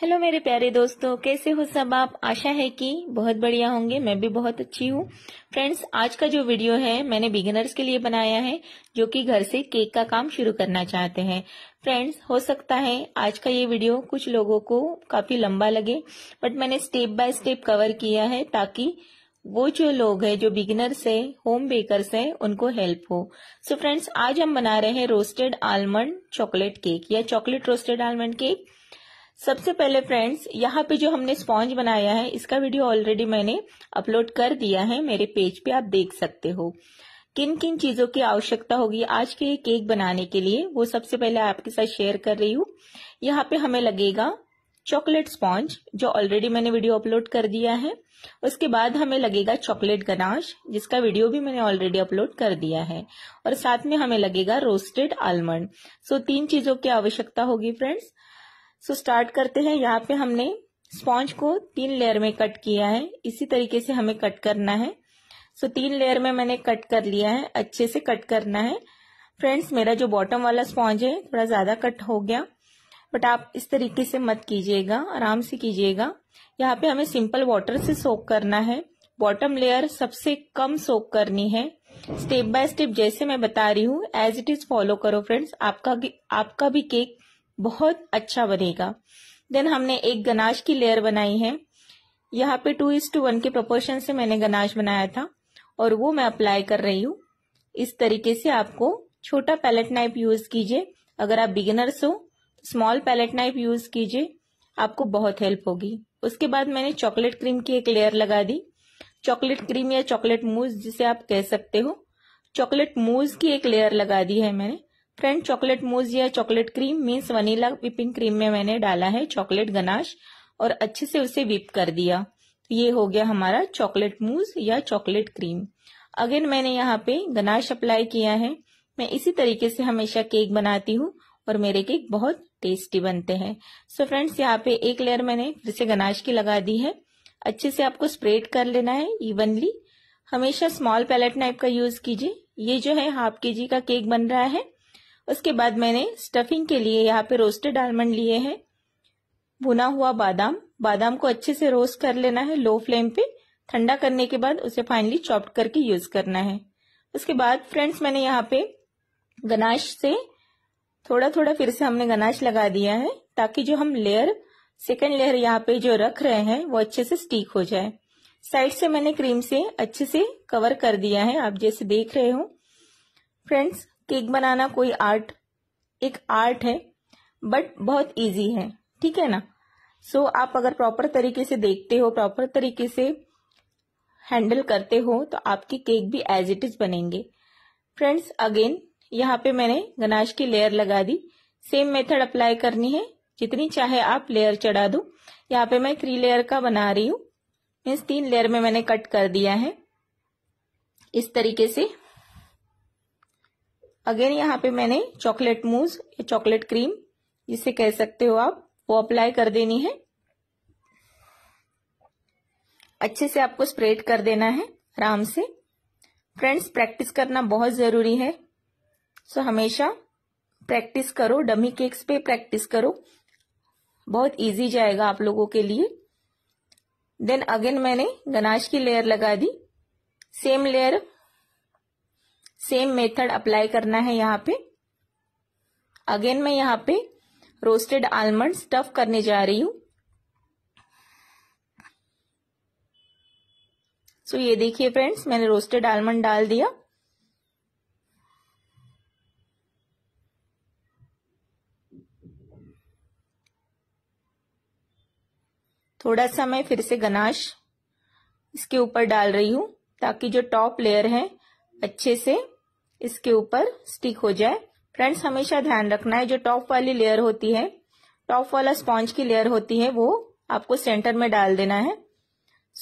hello मेरे प्यारे दोस्तों कैसे हो सब आप आशा है कि बहुत बढ़िया होंगे मैं भी बहुत अच्छी हूँ फ्रेंड्स आज का जो वीडियो है मैंने बिगिनर्स के लिए बनाया है जो कि घर से केक का काम शुरू करना चाहते हैं फ्रेंड्स हो सकता है आज का ये वीडियो कुछ लोगों को काफी लंबा लगे बट मैंने स्टेप बाय स्टेप कवर किया है ताकि वो जो लोग हैं जो बिगिनर्स है होम बेकर्स हैं उनको हेल्प हो सो so फ्रेंड्स आज हम बना रहे हैं रोस्टेड आलमंड चॉकलेट केक या चॉकलेट रोस्टेड आलमंड केक सबसे पहले फ्रेंड्स यहाँ पे जो हमने स्पॉन्ज बनाया है इसका वीडियो ऑलरेडी मैंने अपलोड कर दिया है मेरे पेज पे आप देख सकते हो किन किन चीजों की आवश्यकता होगी आज के केक बनाने के लिए वो सबसे पहले आपके साथ शेयर कर रही हूँ यहाँ पे हमें लगेगा चॉकलेट स्पॉन्ज जो ऑलरेडी मैंने वीडियो अपलोड कर दिया है उसके बाद हमें लगेगा चॉकलेट गनाश जिसका वीडियो भी मैंने ऑलरेडी अपलोड कर दिया है और साथ में हमें लगेगा रोस्टेड आलमंड सो तीन चीजों की आवश्यकता होगी फ्रेंड्स सो स्टार्ट करते हैं यहाँ पे हमने स्पॉन्ज को तीन लेयर में कट किया है इसी तरीके से हमें कट करना है सो तीन लेयर में मैंने कट कर लिया है अच्छे से कट करना है फ्रेंड्स मेरा जो बॉटम वाला स्पॉन्ज है थोड़ा ज़्यादा कट हो गया बट आप इस तरीके से मत कीजिएगा आराम से कीजिएगा यहाँ पे हमें सिंपल वाटर से सोक करना है बॉटम लेयर सबसे कम सोक करनी है स्टेप बाय स्टेप जैसे मैं बता रही हूँ एज इट इज फॉलो करो फ्रेंड्स आपका आपका भी केक बहुत अच्छा बनेगा देन हमने एक गनाश की लेयर बनाई है यहाँ पे टू इज टू वन के प्रोपोर्शन से मैंने गनाश बनाया था और वो मैं अप्लाई कर रही हूँ इस तरीके से आपको छोटा पैलेट नाइफ यूज कीजिए अगर आप बिगिनर्स हो स्मॉल पैलेट नाइफ यूज कीजिए आपको बहुत हेल्प होगी उसके बाद मैंने चॉकलेट क्रीम की एक लेयर लगा दी चॉकलेट क्रीम या चॉकलेट मूज जिसे आप कह सकते हो चॉकलेट मूज की एक लेयर लगा दी है मैंने फ्रेंड चॉकलेट मूज या chocolate cream means vanilla whipping cream में मैंने डाला है चॉकलेट गनाश और अच्छे से उसे विप कर दिया तो ये हो गया हमारा चॉकलेट मूज या चॉकलेट क्रीम अगेन मैंने यहाँ पे गनाश अप्लाई किया है मैं इसी तरीके से हमेशा केक बनाती हूँ और मेरे केक बहुत टेस्टी बनते हैं सो फ्रेंड्स यहाँ पे एक लेयर मैंने फिर से गनाश की लगा दी है अच्छे से आपको स्प्रेड कर लेना है इवनली हमेशा स्मॉल पैलेट नाइफ का यूज कीजिए ये जो है हाफ के जी का केक बन रहा है उसके बाद मैंने स्टफिंग के लिए यहाँ पे रोस्टेड आलमंड लिए हैं भुना हुआ बादाम बादाम को अच्छे से रोस्ट कर लेना है लो फ्लेम पे ठंडा करने के बाद उसे फाइनली चॉप्ड करके यूज करना है उसके बाद फ्रेंड्स मैंने यहाँ पे गनाश से थोड़ा थोड़ा फिर से हमने गनाश लगा दिया है ताकि जो हम लेयर सेकेंड लेयर यहाँ पे जो रख रहे हैं वो अच्छे से स्टीक हो जाए साइड से मैंने क्रीम से अच्छे से कवर कर दिया है आप जैसे देख रहे हो फ्रेंड्स केक बनाना कोई आर्ट एक आर्ट है बट बहुत इजी है ठीक है ना सो so, आप अगर प्रॉपर तरीके से देखते हो प्रॉपर तरीके से हैंडल करते हो तो आपके केक भी एज इट इज बनेंगे फ्रेंड्स अगेन यहाँ पे मैंने गनाश की लेयर लगा दी सेम मेथड अप्लाई करनी है जितनी चाहे आप लेयर चढ़ा दो यहाँ पे मैं थ्री लेयर का बना रही हूँ मीन्स तीन लेयर में मैंने कट कर दिया है इस तरीके से अगेन यहाँ पे मैंने चॉकलेट मूज या चॉकलेट क्रीम जिसे कह सकते हो आप वो अप्लाई कर देनी है अच्छे से आपको स्प्रेड कर देना है आराम से फ्रेंड्स प्रैक्टिस करना बहुत ज़रूरी है सो हमेशा प्रैक्टिस करो डमी केक्स पे प्रैक्टिस करो बहुत इजी जाएगा आप लोगों के लिए देन अगेन मैंने गनाश की लेयर लगा दी same layer same method apply करना है यहाँ पे अगेन मैं यहाँ पे रोस्टेड आलमंड स्टफ करने जा रही हूं सो ये देखिए फ्रेंड्स मैंने रोस्टेड आलमंड डाल दिया थोड़ा सा मैं फिर से गनाश इसके ऊपर डाल रही हूं ताकि जो टॉप लेयर है अच्छे से इसके ऊपर स्टिक हो जाए फ्रेंड्स हमेशा ध्यान रखना है जो टॉप वाली लेयर होती है टॉप वाला स्पॉन्ज की लेयर होती है वो आपको सेंटर में डाल देना है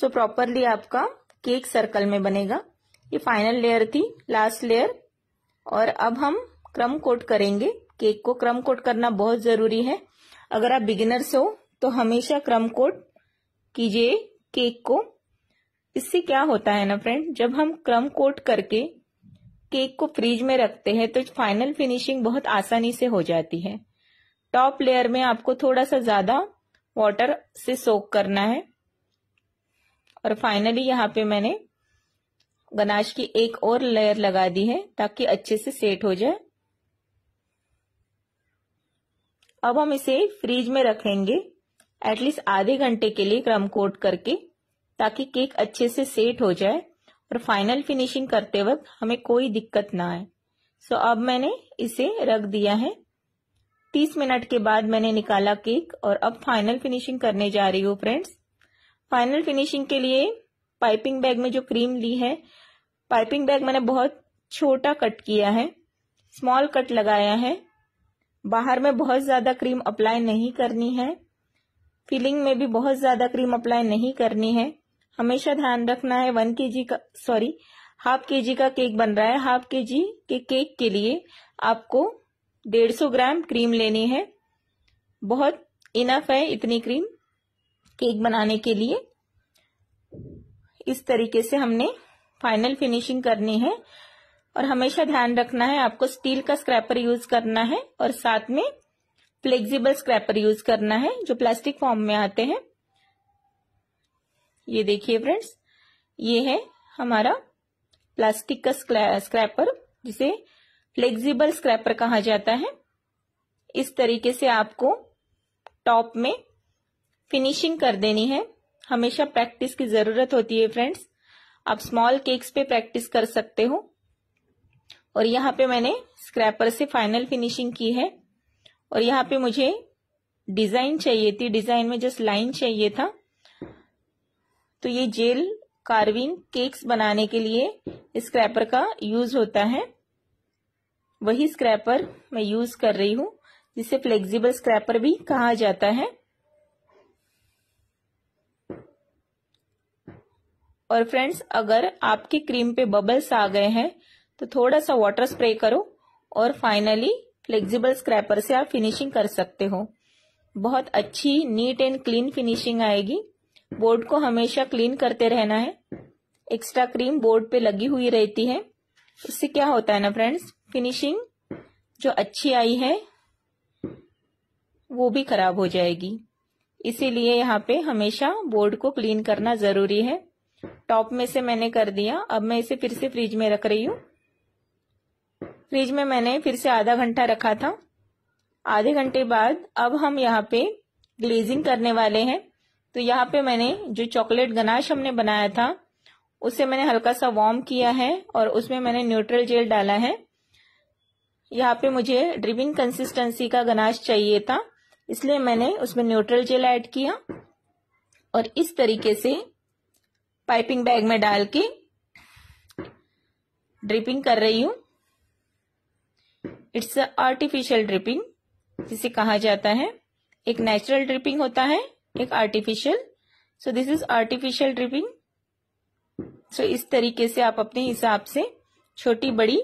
सो so, प्रॉपरली आपका केक सर्कल में बनेगा ये फाइनल लेयर थी लास्ट लेयर और अब हम क्रम कोट करेंगे केक को क्रम कोट करना बहुत जरूरी है अगर आप बिगिनर्स हो तो हमेशा क्रम कोट कीजिए केक को इससे क्या होता है ना फ्रेंड जब हम क्रम कोट करके केक को फ्रीज में रखते हैं तो फाइनल फिनिशिंग बहुत आसानी से हो जाती है टॉप लेयर में आपको थोड़ा सा ज्यादा वाटर से सोक करना है और फाइनली यहाँ पे मैंने गनाश की एक और लेयर लगा दी है ताकि अच्छे से सेट हो जाए अब हम इसे फ्रीज में रखेंगे एटलीस्ट आधे घंटे के लिए क्रम कोट करके ताकि केक अच्छे से सेट हो जाए और फाइनल फिनिशिंग करते वक्त हमें कोई दिक्कत ना आए सो अब मैंने इसे रख दिया है तीस मिनट के बाद मैंने निकाला केक और अब फाइनल फिनिशिंग करने जा रही हूँ फ्रेंड्स फाइनल फिनिशिंग के लिए पाइपिंग बैग में जो क्रीम ली है पाइपिंग बैग मैंने बहुत छोटा कट किया है स्मॉल कट लगाया है बाहर में बहुत ज़्यादा क्रीम अप्लाई नहीं करनी है फिलिंग में भी बहुत ज़्यादा क्रीम अप्लाई नहीं करनी है हमेशा ध्यान रखना है वन के जी का सॉरी हाफ के जी का केक बन रहा है हाफ के जी के केक के लिए आपको डेढ़ सौ ग्राम क्रीम लेनी है बहुत इनफ है इतनी क्रीम केक बनाने के लिए इस तरीके से हमने फाइनल फिनिशिंग करनी है और हमेशा ध्यान रखना है आपको स्टील का स्क्रैपर यूज करना है और साथ में फ्लेक्सिबल स्क्रैपर यूज करना है जो प्लास्टिक फॉर्म में आते हैं ये देखिए फ्रेंड्स ये है हमारा प्लास्टिक का स्क्रैपर जिसे फ्लेक्सिबल स्क्रैपर कहा जाता है इस तरीके से आपको टॉप में फिनिशिंग कर देनी है हमेशा प्रैक्टिस की ज़रूरत होती है फ्रेंड्स आप स्मॉल केक्स पे प्रैक्टिस कर सकते हो और यहाँ पे मैंने स्क्रैपर से फाइनल फिनिशिंग की है और यहाँ पे मुझे डिज़ाइन चाहिए थी डिज़ाइन में जस्ट लाइन चाहिए था तो ये जेल कार्विंग केक्स बनाने के लिए स्क्रैपर का यूज होता है वही स्क्रैपर मैं यूज कर रही हूं जिसे फ्लेक्सिबल स्क्रैपर भी कहा जाता है और फ्रेंड्स अगर आपके क्रीम पे बबल्स आ गए हैं तो थोड़ा सा वाटर स्प्रे करो और फाइनली फ्लेक्सिबल स्क्रैपर से आप फिनिशिंग कर सकते हो बहुत अच्छी नीट एंड क्लीन फिनिशिंग आएगी बोर्ड को हमेशा क्लीन करते रहना है एक्स्ट्रा क्रीम बोर्ड पे लगी हुई रहती है इससे क्या होता है ना फ्रेंड्स फिनिशिंग जो अच्छी आई है वो भी खराब हो जाएगी इसीलिए यहाँ पे हमेशा बोर्ड को क्लीन करना जरूरी है टॉप में से मैंने कर दिया अब मैं इसे फिर से फ्रिज में रख रही हूँ फ्रिज में मैंने फिर से आधा घंटा रखा था आधे घंटे बाद अब हम यहाँ पे ग्लेजिंग करने वाले हैं तो यहाँ पे मैंने जो चॉकलेट गनाश हमने बनाया था उसे मैंने हल्का सा वार्म किया है और उसमें मैंने न्यूट्रल जेल डाला है यहाँ पे मुझे ड्रिपिंग कंसिस्टेंसी का गनाश चाहिए था इसलिए मैंने उसमें न्यूट्रल जेल ऐड किया और इस तरीके से पाइपिंग बैग में डाल के ड्रिपिंग कर रही हूं इट्स अ आर्टिफिशियल ड्रिपिंग जिसे कहा जाता है एक नेचुरल ड्रिपिंग होता है एक artificial so this is artificial dripping so इस तरीके से आप अपने हिसाब से छोटी बड़ी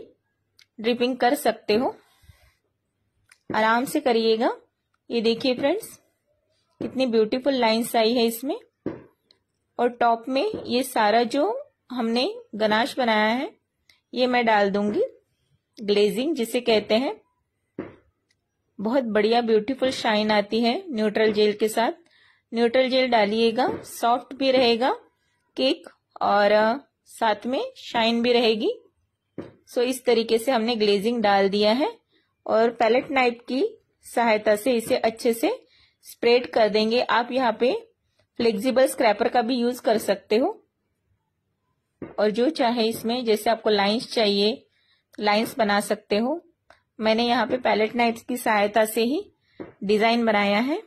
ड्रिपिंग कर सकते हो आराम से करिएगा ये देखिए फ्रेंड्स कितनी ब्यूटीफुल लाइंस आई है इसमें और टॉप में ये सारा जो हमने गनाश बनाया है ये मैं डाल दूंगी ग्लेजिंग जिसे कहते हैं बहुत बढ़िया ब्यूटीफुल शाइन आती है न्यूट्रल जेल के साथ न्यूट्रल जेल डालिएगा सॉफ्ट भी रहेगा केक और साथ में शाइन भी रहेगी सो इस तरीके से हमने ग्लेजिंग डाल दिया है और पैलेट नाइफ की सहायता से इसे अच्छे से स्प्रेड कर देंगे आप यहाँ पे फ्लेक्सिबल स्क्रैपर का भी यूज कर सकते हो और जो चाहे इसमें जैसे आपको लाइंस चाहिए लाइंस बना सकते हो मैंने यहाँ पे पैलेट नाइफ की सहायता से ही डिजाइन बनाया है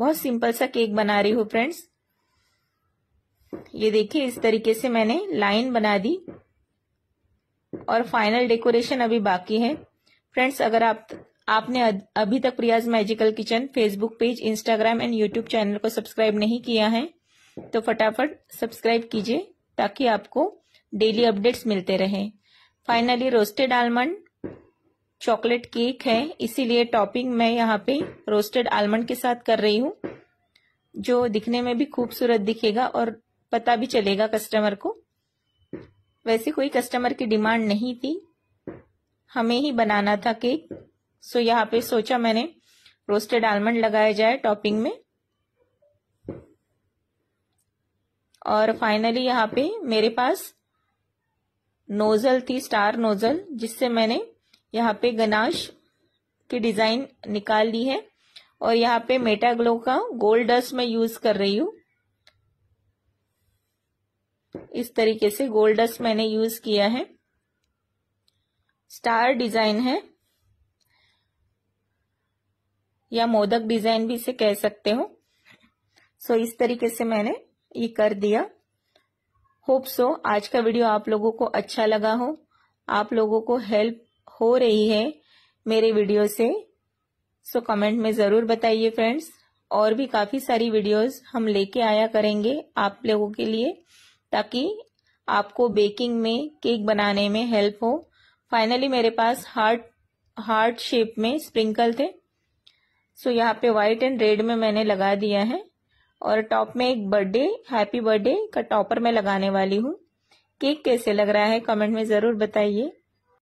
बहुत सिंपल सा केक बना रही हूँ फ्रेंड्स ये देखिए इस तरीके से मैंने लाइन बना दी और फाइनल डेकोरेशन अभी बाकी है फ्रेंड्स अगर आप आपने अभी तक Priya's magical kitchen Facebook page Instagram and YouTube channel को सब्सक्राइब नहीं किया है तो फटाफट सब्सक्राइब कीजिए ताकि आपको डेली अपडेट्स मिलते रहें finally roasted almond chocolate cake है इसीलिए टॉपिंग मैं यहाँ पे रोस्टेड आलमंड के साथ कर रही हूँ जो दिखने में भी खूबसूरत दिखेगा और पता भी चलेगा कस्टमर को वैसे कोई कस्टमर की डिमांड नहीं थी हमें ही बनाना था केक सो यहाँ पे सोचा मैंने रोस्टेड आलमंड लगाया जाए टॉपिंग में और फाइनली यहाँ पे मेरे पास नोजल थी स्टार नोजल जिससे मैंने यहाँ पे गनाश की डिजाइन निकाल ली है और यहाँ पे मेटाग्लो का गोल्ड डस्ट मैं यूज कर रही हूं इस तरीके से गोल्ड डस्ट मैंने यूज किया है स्टार डिजाइन है या मोदक डिजाइन भी इसे कह सकते हो सो इस तरीके से मैंने ये कर दिया होप सो आज का वीडियो आप लोगों को अच्छा लगा हो आप लोगों को हेल्प हो रही है मेरे वीडियो से सो कमेंट में ज़रूर बताइए फ्रेंड्स और भी काफ़ी सारी वीडियोस हम लेके आया करेंगे आप लोगों के लिए ताकि आपको बेकिंग में केक बनाने में हेल्प हो फाइनली मेरे पास हार्ट हार्ट शेप में स्प्रिंकल थे सो so, यहाँ पे वाइट एंड रेड में मैंने लगा दिया है और टॉप में एक बर्थडे हैप्पी बर्थडे का टॉपर मैं लगाने वाली हूँ केक कैसे लग रहा है कमेंट में ज़रूर बताइए